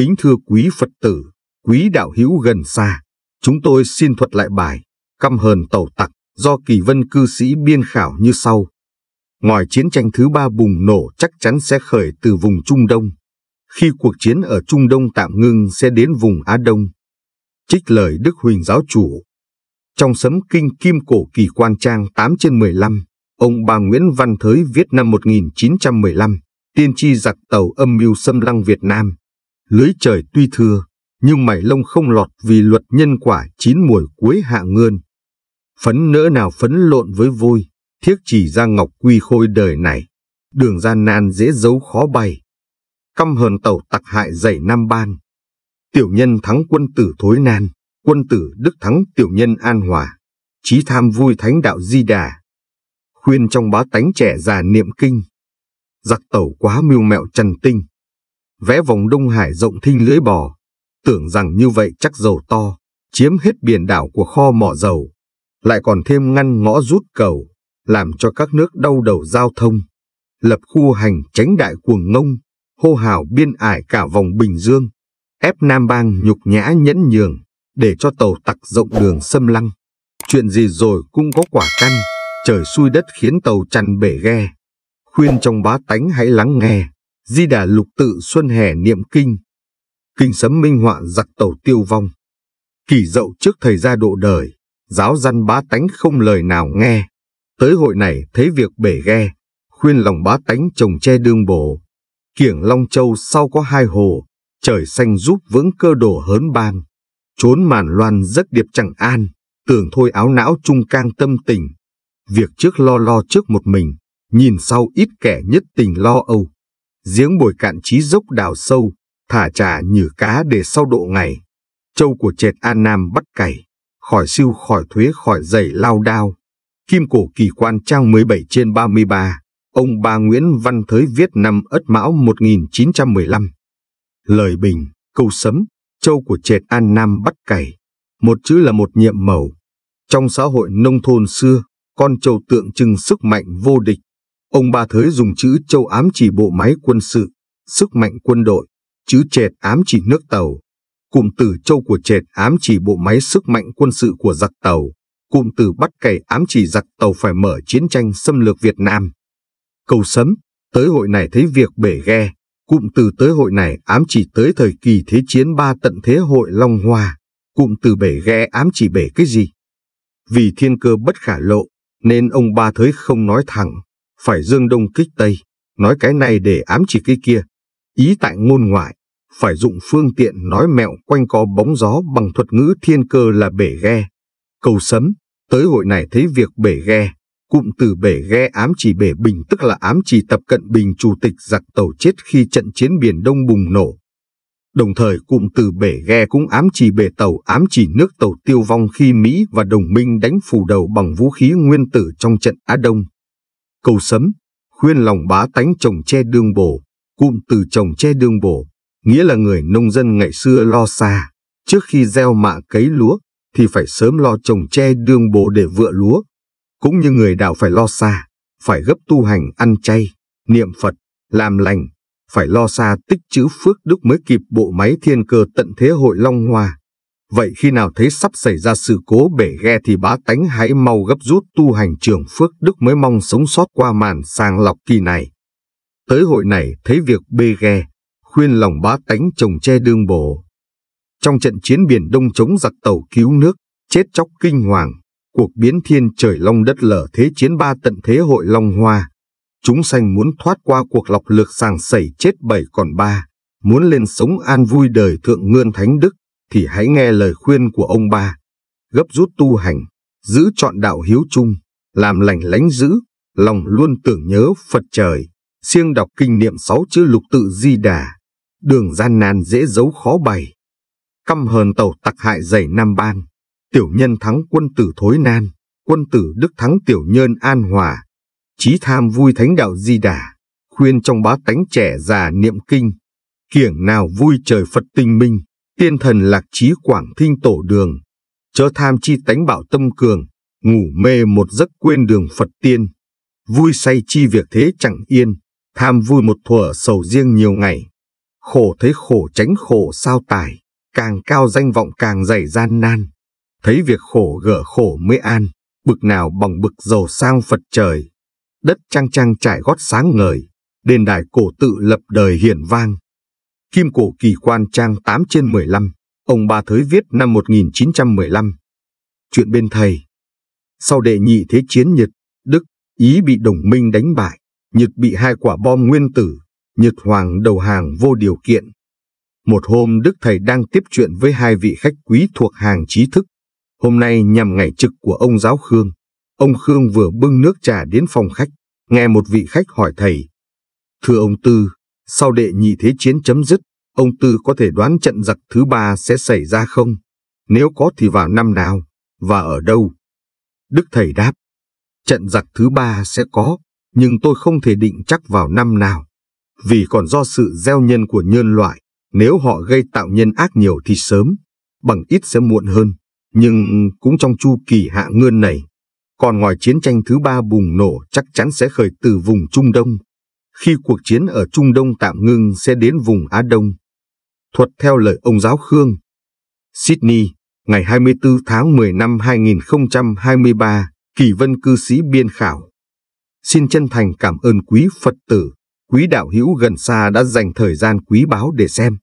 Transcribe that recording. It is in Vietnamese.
Kính thưa quý Phật tử, quý đạo hữu gần xa, chúng tôi xin thuật lại bài Căm hờn tàu tặc do kỳ vân cư sĩ biên khảo như sau. Ngoài chiến tranh thứ ba bùng nổ chắc chắn sẽ khởi từ vùng Trung Đông. Khi cuộc chiến ở Trung Đông tạm ngưng sẽ đến vùng Á Đông. Trích lời Đức Huỳnh Giáo Chủ Trong sấm kinh Kim Cổ Kỳ Quan Trang 8 trên 15, ông bà Nguyễn Văn Thới viết năm 1915, tiên tri giặc tàu âm mưu xâm lăng Việt Nam, lưới trời tuy thưa, nhưng mảy lông không lọt vì luật nhân quả chín mùi cuối hạ ngươn. Phấn nỡ nào phấn lộn với vôi, thiết chỉ ra ngọc quy khôi đời này, đường gian nan dễ giấu khó bày. Căm hờn tàu tặc hại dày nam ban, tiểu nhân thắng quân tử thối nan, quân tử đức thắng tiểu nhân an hòa, trí tham vui thánh đạo di đà. Khuyên trong bá tánh trẻ già niệm kinh, giặc tàu quá mưu mẹo trần tinh, vẽ vòng Đông Hải rộng thinh lưỡi bò, tưởng rằng như vậy chắc dầu to, chiếm hết biển đảo của kho mỏ dầu, lại còn thêm ngăn ngõ rút cầu, làm cho các nước đau đầu giao thông, lập khu hành tránh đại cuồng ngông, hô hào biên ải cả vòng Bình Dương, ép Nam Bang nhục nhã nhẫn nhường, để cho tàu tặc rộng đường xâm lăng. Chuyện gì rồi cũng có quả căn, trời xui đất khiến tàu chằn bể ghe. Khuyên trong bá tánh hãy lắng nghe. Di Đà Lục Tự Xuân Hè Niệm Kinh, Kinh Sấm Minh Họa Giặc tàu Tiêu Vong, Kỳ Dậu trước thời gia độ đời, giáo dân bá tánh không lời nào nghe, tới hội này thấy việc bể ghe, khuyên lòng bá tánh trồng tre đương bổ, kiểng Long Châu sau có hai hồ, trời xanh giúp vững cơ đồ hớn ban, trốn màn loan giấc điệp chẳng an, tưởng thôi áo não trung cang tâm tình, việc trước lo lo trước một mình, nhìn sau ít kẻ nhất tình lo âu giếng bồi cạn trí dốc đào sâu, thả trà nhử cá để sau độ ngày. Châu của chệt An Nam bắt cày, khỏi siêu khỏi thuế khỏi dày lao đao. Kim cổ kỳ quan trang 17 trên 33, ông ba Nguyễn Văn Thới viết năm Ất Mão 1915. Lời bình, câu sấm, châu của chệt An Nam bắt cày, một chữ là một nhiệm màu. Trong xã hội nông thôn xưa, con châu tượng trưng sức mạnh vô địch Ông Ba Thới dùng chữ châu ám chỉ bộ máy quân sự, sức mạnh quân đội, chữ chệt ám chỉ nước tàu. Cụm từ châu của chệt ám chỉ bộ máy sức mạnh quân sự của giặc tàu. Cụm từ bắt cày ám chỉ giặc tàu phải mở chiến tranh xâm lược Việt Nam. cầu sấm, tới hội này thấy việc bể ghe. Cụm từ tới hội này ám chỉ tới thời kỳ thế chiến ba tận thế hội Long Hoa. Cụm từ bể ghe ám chỉ bể cái gì? Vì thiên cơ bất khả lộ, nên ông Ba Thới không nói thẳng phải dương đông kích tây, nói cái này để ám chỉ cái kia, ý tại ngôn ngoại, phải dụng phương tiện nói mẹo quanh co bóng gió bằng thuật ngữ thiên cơ là bể ghe. Cầu sấm, tới hội này thấy việc bể ghe, cụm từ bể ghe ám chỉ bể bình tức là ám chỉ tập cận bình chủ tịch giặc tàu chết khi trận chiến Biển Đông bùng nổ. Đồng thời cụm từ bể ghe cũng ám chỉ bể tàu ám chỉ nước tàu tiêu vong khi Mỹ và đồng minh đánh phủ đầu bằng vũ khí nguyên tử trong trận Á Đông. Câu sấm, khuyên lòng bá tánh trồng tre đương bổ, cụm từ trồng tre đương bổ, nghĩa là người nông dân ngày xưa lo xa, trước khi gieo mạ cấy lúa, thì phải sớm lo trồng tre đương bổ để vựa lúa. Cũng như người đạo phải lo xa, phải gấp tu hành ăn chay, niệm Phật, làm lành, phải lo xa tích chữ phước đức mới kịp bộ máy thiên cơ tận thế hội Long Hoa. Vậy khi nào thấy sắp xảy ra sự cố bể ghe thì bá tánh hãy mau gấp rút tu hành trường phước đức mới mong sống sót qua màn sàng lọc kỳ này. Tới hội này thấy việc bê ghe, khuyên lòng bá tánh trồng tre đương bổ. Trong trận chiến biển đông chống giặc tàu cứu nước, chết chóc kinh hoàng, cuộc biến thiên trời long đất lở thế chiến ba tận thế hội long hoa. Chúng sanh muốn thoát qua cuộc lọc lược sàng sẩy chết bảy còn ba, muốn lên sống an vui đời thượng ngươn thánh đức thì hãy nghe lời khuyên của ông ba. Gấp rút tu hành, giữ chọn đạo hiếu chung, làm lành lánh giữ, lòng luôn tưởng nhớ Phật trời. Siêng đọc kinh niệm sáu chữ lục tự di đà, đường gian nan dễ giấu khó bày. Căm hờn tàu tặc hại dày Nam Ban, tiểu nhân thắng quân tử thối nan, quân tử đức thắng tiểu nhân an hòa. Chí tham vui thánh đạo di đà, khuyên trong bá tánh trẻ già niệm kinh, kiểng nào vui trời Phật tinh minh, tiên thần lạc trí quảng thinh tổ đường, chớ tham chi tánh bảo tâm cường, ngủ mê một giấc quên đường Phật tiên, vui say chi việc thế chẳng yên, tham vui một thuở sầu riêng nhiều ngày, khổ thấy khổ tránh khổ sao tài, càng cao danh vọng càng dày gian nan, thấy việc khổ gỡ khổ mới an, bực nào bằng bực giàu sang Phật trời, đất trang trang trải gót sáng ngời, đền đài cổ tự lập đời hiển vang. Kim cổ kỳ quan trang 8 trên 15, ông Ba Thới viết năm 1915. Chuyện bên thầy. Sau đệ nhị thế chiến Nhật, Đức, Ý bị đồng minh đánh bại, Nhật bị hai quả bom nguyên tử, Nhật Hoàng đầu hàng vô điều kiện. Một hôm Đức Thầy đang tiếp chuyện với hai vị khách quý thuộc hàng trí thức. Hôm nay nhằm ngày trực của ông giáo Khương. Ông Khương vừa bưng nước trà đến phòng khách, nghe một vị khách hỏi thầy. Thưa ông Tư, sau đệ nhị thế chiến chấm dứt, ông Tư có thể đoán trận giặc thứ ba sẽ xảy ra không? Nếu có thì vào năm nào? Và ở đâu? Đức Thầy đáp, trận giặc thứ ba sẽ có, nhưng tôi không thể định chắc vào năm nào. Vì còn do sự gieo nhân của nhân loại, nếu họ gây tạo nhân ác nhiều thì sớm, bằng ít sẽ muộn hơn, nhưng cũng trong chu kỳ hạ ngươn này. Còn ngoài chiến tranh thứ ba bùng nổ chắc chắn sẽ khởi từ vùng Trung Đông, khi cuộc chiến ở Trung Đông tạm ngưng sẽ đến vùng Á Đông. Thuật theo lời ông giáo Khương, Sydney, ngày 24 tháng 10 năm 2023, Kỳ Vân cư sĩ biên khảo. Xin chân thành cảm ơn quý Phật tử, quý đạo hữu gần xa đã dành thời gian quý báu để xem.